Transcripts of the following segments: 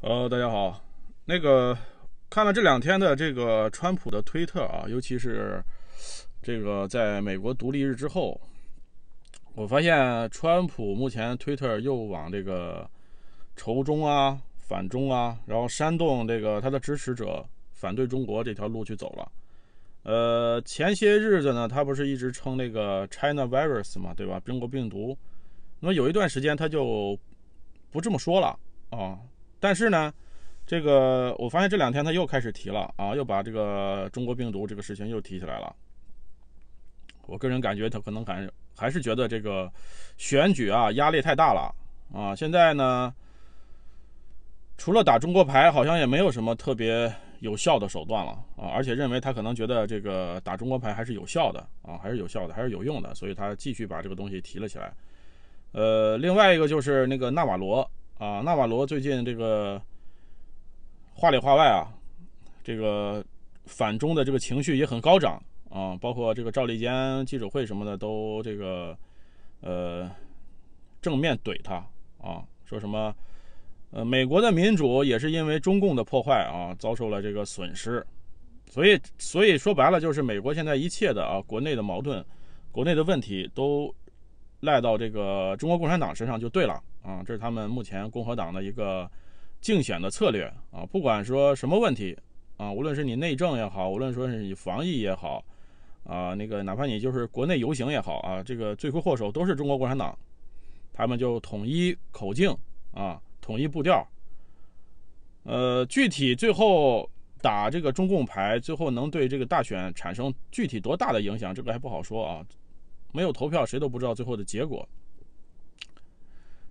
呃，大家好，那个看了这两天的这个川普的推特啊，尤其是这个在美国独立日之后，我发现川普目前推特又往这个仇中啊、反中啊，然后煽动这个他的支持者反对中国这条路去走了。呃，前些日子呢，他不是一直称那个 China Virus 嘛，对吧？中国病毒。那么有一段时间他就不这么说了啊。但是呢，这个我发现这两天他又开始提了啊，又把这个中国病毒这个事情又提起来了。我个人感觉他可能还还是觉得这个选举啊压力太大了啊。现在呢，除了打中国牌，好像也没有什么特别有效的手段了啊。而且认为他可能觉得这个打中国牌还是有效的啊，还是有效的，还是有用的，所以他继续把这个东西提了起来。呃，另外一个就是那个纳瓦罗。啊，纳瓦罗最近这个话里话外啊，这个反中的这个情绪也很高涨啊，包括这个赵立坚记者会什么的都这个呃正面怼他啊，说什么呃美国的民主也是因为中共的破坏啊遭受了这个损失，所以所以说白了就是美国现在一切的啊国内的矛盾、国内的问题都赖到这个中国共产党身上就对了。啊，这是他们目前共和党的一个竞选的策略啊。不管说什么问题啊，无论是你内政也好，无论说是你防疫也好，啊，那个哪怕你就是国内游行也好啊，这个罪魁祸首都是中国共产党，他们就统一口径啊，统一步调。呃，具体最后打这个中共牌，最后能对这个大选产生具体多大的影响，这个还不好说啊。没有投票，谁都不知道最后的结果。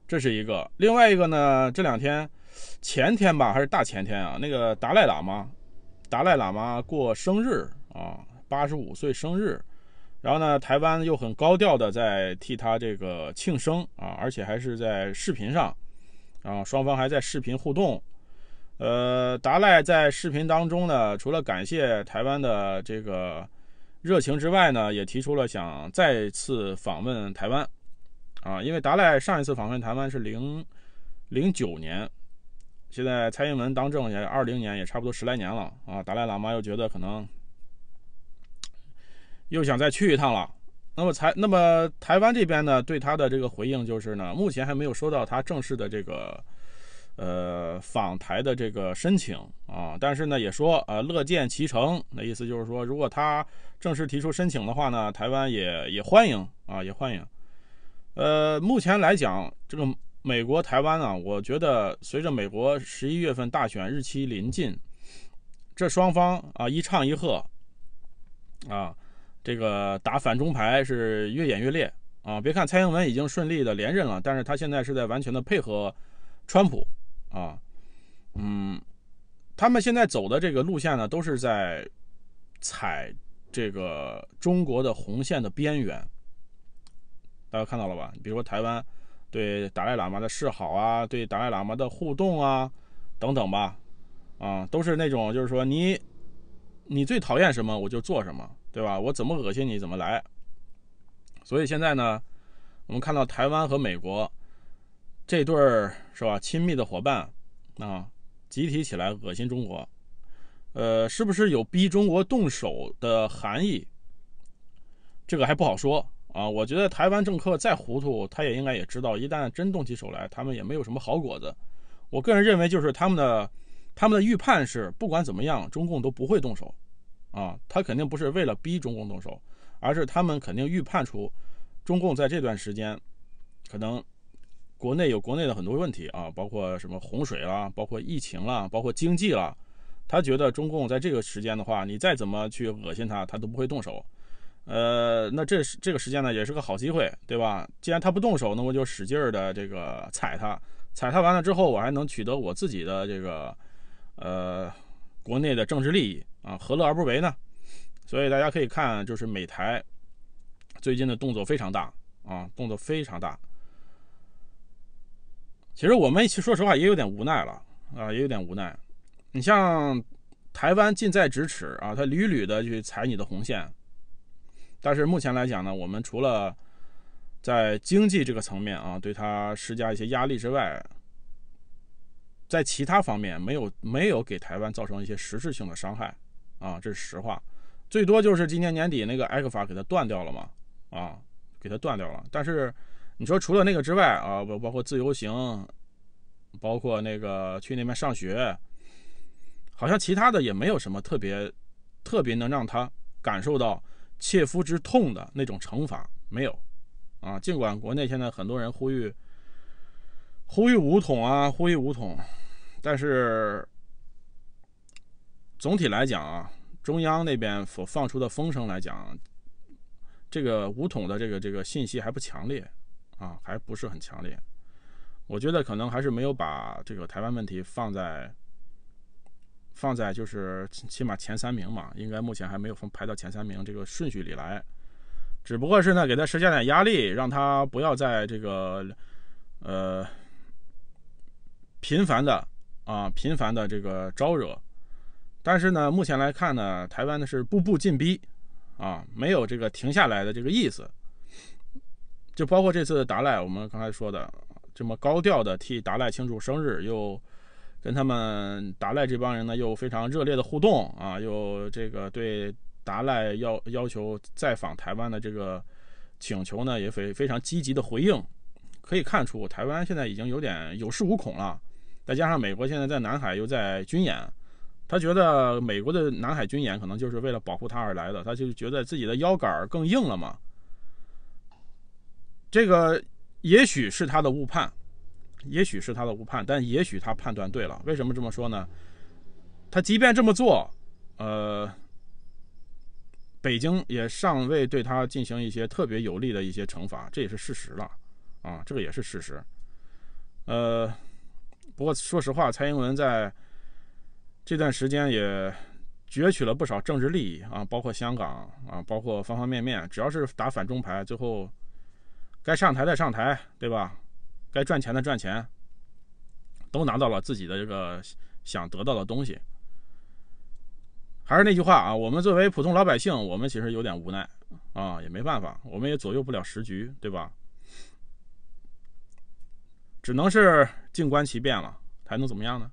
这是一个，另外一个呢？这两天，前天吧，还是大前天啊？那个达赖喇嘛，达赖喇嘛过生日啊，八十五岁生日。然后呢，台湾又很高调的在替他这个庆生啊，而且还是在视频上，啊，双方还在视频互动。呃，达赖在视频当中呢，除了感谢台湾的这个热情之外呢，也提出了想再次访问台湾。啊，因为达赖上一次访问台湾是零零九年，现在蔡英文当政也二零年，也差不多十来年了啊。达赖喇嘛又觉得可能又想再去一趟了。那么台那么台湾这边呢，对他的这个回应就是呢，目前还没有收到他正式的这个呃访台的这个申请啊，但是呢也说呃乐见其成，那意思就是说，如果他正式提出申请的话呢，台湾也也欢迎啊，也欢迎。呃，目前来讲，这个美国台湾呢，我觉得随着美国十一月份大选日期临近，这双方啊一唱一和，啊，这个打反中牌是越演越烈啊。别看蔡英文已经顺利的连任了，但是他现在是在完全的配合川普啊，嗯，他们现在走的这个路线呢，都是在踩这个中国的红线的边缘。大家看到了吧？比如说台湾对达赖喇嘛的示好啊，对达赖喇嘛的互动啊，等等吧，啊，都是那种就是说你你最讨厌什么，我就做什么，对吧？我怎么恶心你，怎么来。所以现在呢，我们看到台湾和美国这对儿是吧，亲密的伙伴啊，集体起来恶心中国，呃，是不是有逼中国动手的含义？这个还不好说。啊，我觉得台湾政客再糊涂，他也应该也知道，一旦真动起手来，他们也没有什么好果子。我个人认为，就是他们的他们的预判是，不管怎么样，中共都不会动手。啊，他肯定不是为了逼中共动手，而是他们肯定预判出，中共在这段时间，可能国内有国内的很多问题啊，包括什么洪水啦，包括疫情啦，包括经济啦，他觉得中共在这个时间的话，你再怎么去恶心他，他都不会动手。呃，那这这个时间呢，也是个好机会，对吧？既然他不动手，那我就使劲儿的这个踩他，踩他完了之后，我还能取得我自己的这个，呃，国内的政治利益啊，何乐而不为呢？所以大家可以看，就是美台最近的动作非常大啊，动作非常大。其实我们其实说实话也有点无奈了啊，也有点无奈。你像台湾近在咫尺啊，他屡屡的去踩你的红线。但是目前来讲呢，我们除了在经济这个层面啊，对它施加一些压力之外，在其他方面没有没有给台湾造成一些实质性的伤害啊，这是实话。最多就是今年年底那个埃克法给它断掉了嘛，啊，给它断掉了。但是你说除了那个之外啊，包包括自由行，包括那个去那边上学，好像其他的也没有什么特别特别能让他感受到。切肤之痛的那种惩罚没有，啊，尽管国内现在很多人呼吁呼吁武统啊，呼吁武统，但是总体来讲啊，中央那边所放出的风声来讲，这个武统的这个这个信息还不强烈啊，还不是很强烈，我觉得可能还是没有把这个台湾问题放在。放在就是起码前三名嘛，应该目前还没有分排到前三名这个顺序里来，只不过是呢给他施加点压力，让他不要在这个呃频繁的啊频繁的这个招惹。但是呢，目前来看呢，台湾呢是步步进逼啊，没有这个停下来的这个意思。就包括这次达赖，我们刚才说的这么高调的替达赖庆祝生日，又。跟他们达赖这帮人呢，又非常热烈的互动啊，又这个对达赖要要求再访台湾的这个请求呢，也非非常积极的回应。可以看出，台湾现在已经有点有恃无恐了。再加上美国现在在南海又在军演，他觉得美国的南海军演可能就是为了保护他而来的，他就觉得自己的腰杆更硬了嘛。这个也许是他的误判。也许是他的误判，但也许他判断对了。为什么这么说呢？他即便这么做，呃，北京也尚未对他进行一些特别有利的一些惩罚，这也是事实了啊，这个也是事实。呃，不过说实话，蔡英文在这段时间也攫取了不少政治利益啊，包括香港啊，包括方方面面，只要是打反中牌，最后该上台再上台，对吧？该赚钱的赚钱，都拿到了自己的这个想得到的东西。还是那句话啊，我们作为普通老百姓，我们其实有点无奈啊，也没办法，我们也左右不了时局，对吧？只能是静观其变了，还能怎么样呢？